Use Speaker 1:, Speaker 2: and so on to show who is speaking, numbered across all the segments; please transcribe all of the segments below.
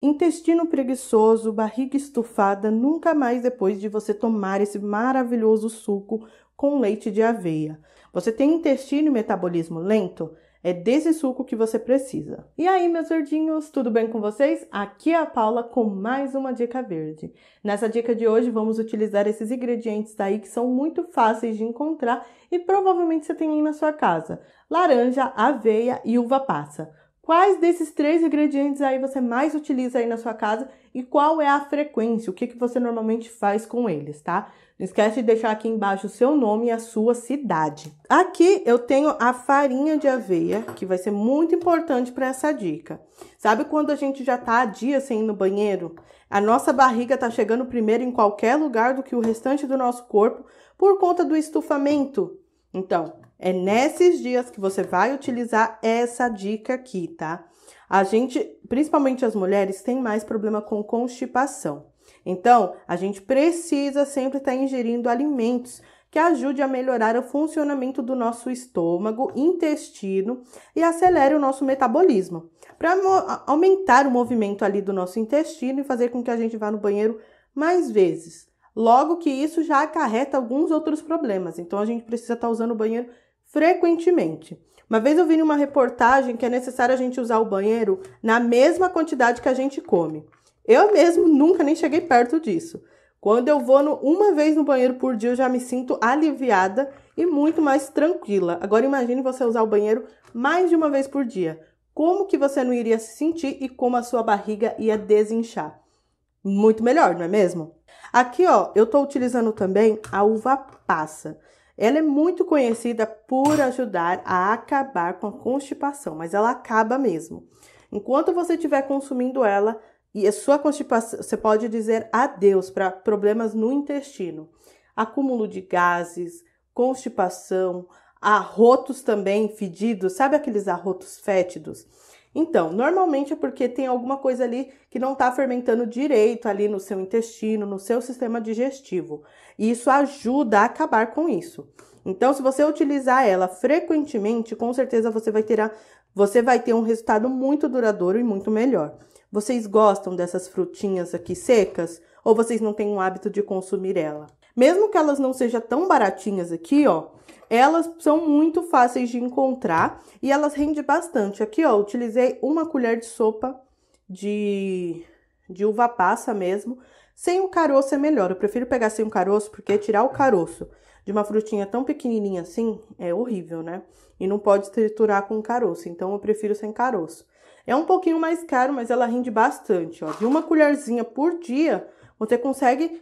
Speaker 1: Intestino preguiçoso, barriga estufada, nunca mais depois de você tomar esse maravilhoso suco com leite de aveia. Você tem intestino e metabolismo lento? É desse suco que você precisa. E aí, meus verdinhos, tudo bem com vocês? Aqui é a Paula com mais uma dica verde. Nessa dica de hoje, vamos utilizar esses ingredientes daí que são muito fáceis de encontrar e provavelmente você tem aí na sua casa: laranja, aveia e uva passa. Quais desses três ingredientes aí você mais utiliza aí na sua casa e qual é a frequência? O que, que você normalmente faz com eles, tá? Não esquece de deixar aqui embaixo o seu nome e a sua cidade. Aqui eu tenho a farinha de aveia, que vai ser muito importante para essa dica. Sabe quando a gente já tá há dias sem ir no banheiro? A nossa barriga tá chegando primeiro em qualquer lugar do que o restante do nosso corpo por conta do estufamento. Então, é nesses dias que você vai utilizar essa dica aqui, tá? A gente, principalmente as mulheres, tem mais problema com constipação. Então, a gente precisa sempre estar tá ingerindo alimentos que ajude a melhorar o funcionamento do nosso estômago, intestino e acelere o nosso metabolismo, para aumentar o movimento ali do nosso intestino e fazer com que a gente vá no banheiro mais vezes. Logo que isso já acarreta alguns outros problemas, então a gente precisa estar tá usando o banheiro frequentemente. Uma vez eu vi numa reportagem que é necessário a gente usar o banheiro na mesma quantidade que a gente come. Eu mesmo nunca nem cheguei perto disso. Quando eu vou no, uma vez no banheiro por dia, eu já me sinto aliviada e muito mais tranquila. Agora imagine você usar o banheiro mais de uma vez por dia. Como que você não iria se sentir e como a sua barriga ia desinchar? Muito melhor, não é mesmo? Aqui, ó, eu tô utilizando também a uva passa. Ela é muito conhecida por ajudar a acabar com a constipação, mas ela acaba mesmo. Enquanto você estiver consumindo ela e a sua constipação, você pode dizer adeus para problemas no intestino, acúmulo de gases, constipação, arrotos também fedidos, sabe aqueles arrotos fétidos? Então, normalmente é porque tem alguma coisa ali que não está fermentando direito ali no seu intestino, no seu sistema digestivo. E isso ajuda a acabar com isso. Então, se você utilizar ela frequentemente, com certeza você vai ter, a, você vai ter um resultado muito duradouro e muito melhor. Vocês gostam dessas frutinhas aqui secas? Ou vocês não têm o hábito de consumir ela? Mesmo que elas não sejam tão baratinhas aqui, ó, elas são muito fáceis de encontrar e elas rendem bastante. Aqui, ó, utilizei uma colher de sopa de, de uva passa mesmo. Sem o caroço é melhor. Eu prefiro pegar sem o caroço porque tirar o caroço de uma frutinha tão pequenininha assim é horrível, né? E não pode triturar com caroço, então eu prefiro sem caroço. É um pouquinho mais caro, mas ela rende bastante, ó. De uma colherzinha por dia, você consegue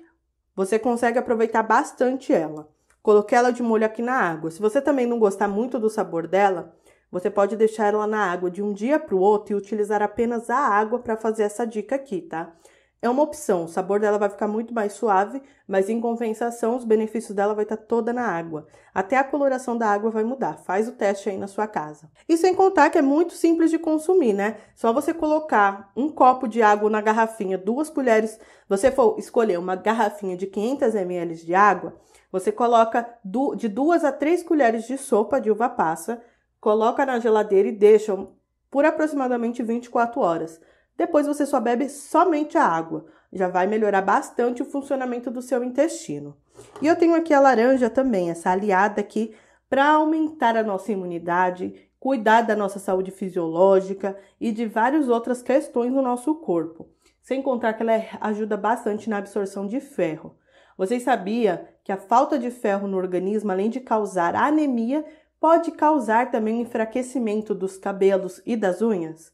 Speaker 1: você consegue aproveitar bastante ela. Coloquei ela de molho aqui na água. Se você também não gostar muito do sabor dela, você pode deixar ela na água de um dia para o outro e utilizar apenas a água para fazer essa dica aqui, tá? É uma opção, o sabor dela vai ficar muito mais suave, mas em compensação os benefícios dela vai estar tá toda na água. Até a coloração da água vai mudar. Faz o teste aí na sua casa. E sem contar que é muito simples de consumir, né? Só você colocar um copo de água na garrafinha, duas colheres, você for escolher uma garrafinha de 500 ml de água, você coloca de duas a três colheres de sopa de uva passa, coloca na geladeira e deixa por aproximadamente 24 horas. Depois você só bebe somente a água. Já vai melhorar bastante o funcionamento do seu intestino. E eu tenho aqui a laranja também, essa aliada aqui para aumentar a nossa imunidade, cuidar da nossa saúde fisiológica e de várias outras questões no nosso corpo. Sem contar que ela é, ajuda bastante na absorção de ferro. Vocês sabia que a falta de ferro no organismo, além de causar anemia, pode causar também o um enfraquecimento dos cabelos e das unhas?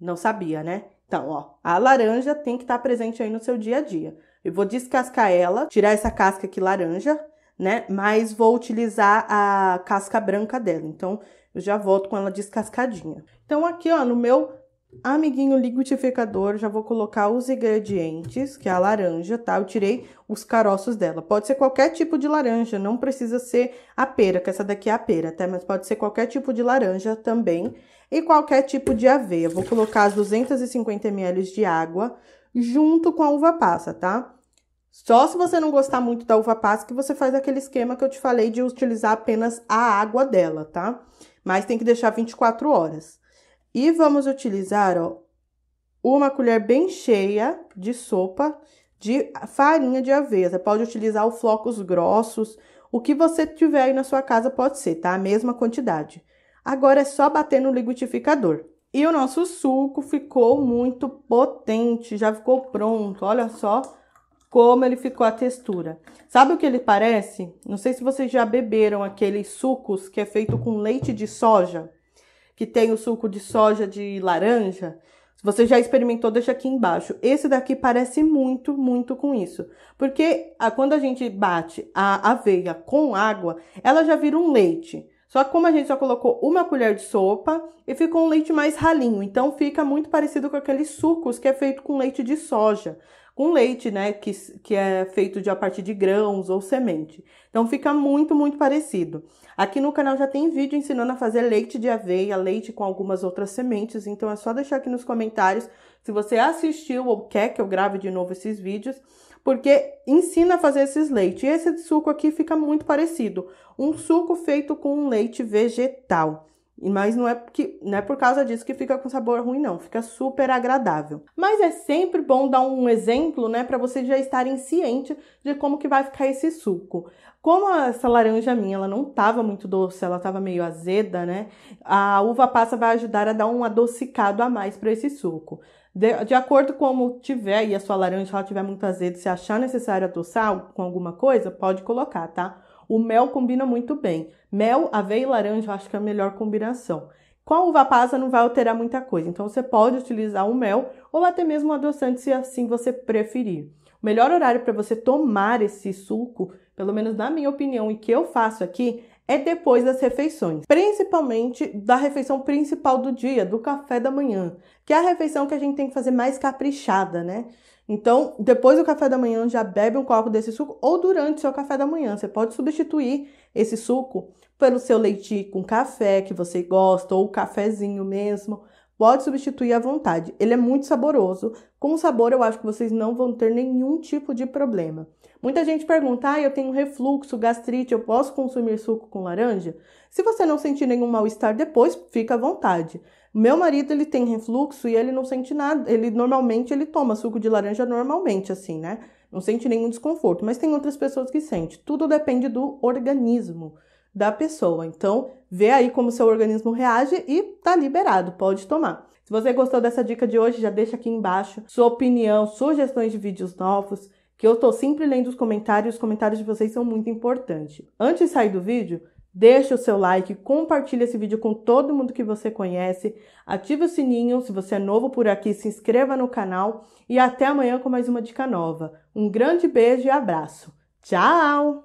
Speaker 1: Não sabia, né? Então, ó, a laranja tem que estar presente aí no seu dia a dia. Eu vou descascar ela, tirar essa casca aqui laranja, né? Mas vou utilizar a casca branca dela. Então, eu já volto com ela descascadinha. Então, aqui, ó, no meu Amiguinho, liquidificador, já vou colocar os ingredientes, que é a laranja, tá? Eu tirei os caroços dela. Pode ser qualquer tipo de laranja, não precisa ser a pera, que essa daqui é a pera, tá? Mas pode ser qualquer tipo de laranja também e qualquer tipo de aveia. Vou colocar as 250 ml de água junto com a uva passa, tá? Só se você não gostar muito da uva passa que você faz aquele esquema que eu te falei de utilizar apenas a água dela, tá? Mas tem que deixar 24 horas. E vamos utilizar, ó, uma colher bem cheia de sopa de farinha de avena. Pode utilizar os flocos grossos, o que você tiver aí na sua casa pode ser, tá? A mesma quantidade. Agora é só bater no liquidificador. E o nosso suco ficou muito potente, já ficou pronto. Olha só como ele ficou a textura. Sabe o que ele parece? Não sei se vocês já beberam aqueles sucos que é feito com leite de soja que tem o suco de soja de laranja. Se você já experimentou, deixa aqui embaixo. Esse daqui parece muito, muito com isso. Porque a, ah, quando a gente bate a aveia com água, ela já vira um leite. Só que como a gente só colocou uma colher de sopa e ficou um leite mais ralinho, então fica muito parecido com aqueles sucos que é feito com leite de soja com leite, né? Que, que é feito de, a partir de grãos ou semente. Então fica muito, muito parecido. Aqui no canal já tem vídeo ensinando a fazer leite de aveia, leite com algumas outras sementes. Então é só deixar aqui nos comentários se você assistiu ou quer que eu grave de novo esses vídeos porque ensina a fazer esses leites. E esse suco aqui fica muito parecido. Um suco feito com um leite vegetal. Mas não é, porque não é por causa disso que fica com sabor ruim, não. Fica super agradável. Mas é sempre bom dar um exemplo, né? Para vocês já estarem cientes de como que vai ficar esse suco. Como essa laranja minha, ela não tava muito doce, ela tava meio azeda, né? A uva passa vai ajudar a dar um adocicado a mais para esse suco. De, de acordo com como tiver e a sua laranja, se ela tiver muito azeda, se achar necessário adoçar com alguma coisa, pode colocar, tá? O mel combina muito bem. Mel, aveia e laranja eu acho que é a melhor combinação. Com a uva passa não vai alterar muita coisa, então você pode utilizar o mel ou até mesmo um adoçante se assim você preferir. O melhor horário para você tomar esse suco, pelo menos na minha opinião e que eu faço aqui, é depois das refeições, principalmente da refeição principal do dia, do café da manhã, que é a refeição que a gente tem que fazer mais caprichada, né? Então, depois do café da manhã, já bebe um copo desse suco ou durante o seu café da manhã. Você pode substituir esse suco pelo seu leite com café que você gosta ou cafezinho mesmo. Pode substituir à vontade. Ele é muito saboroso. Com o sabor, eu acho que vocês não vão ter nenhum tipo de problema. Muita gente pergunta: ah, eu tenho refluxo, gastrite, eu posso consumir suco com laranja? Se você não sentir nenhum mal-estar depois, fica à vontade. Meu marido, ele tem refluxo e ele não sente nada. Ele normalmente ele toma suco de laranja normalmente assim, né? Não sente nenhum desconforto, mas tem outras pessoas que sente. Tudo depende do organismo da pessoa. Então, vê aí como seu organismo reage e tá liberado, pode tomar. Se você gostou dessa dica de hoje, já deixa aqui embaixo sua opinião, sugestões de vídeos novos, que eu tô sempre lendo os comentários, os comentários de vocês são muito importantes. Antes de sair do vídeo, deixa o seu like, compartilha esse vídeo com todo mundo que você conhece, ative o sininho se você é novo por aqui, se inscreva no canal e até amanhã com mais uma dica nova. Um grande beijo e abraço. Tchau!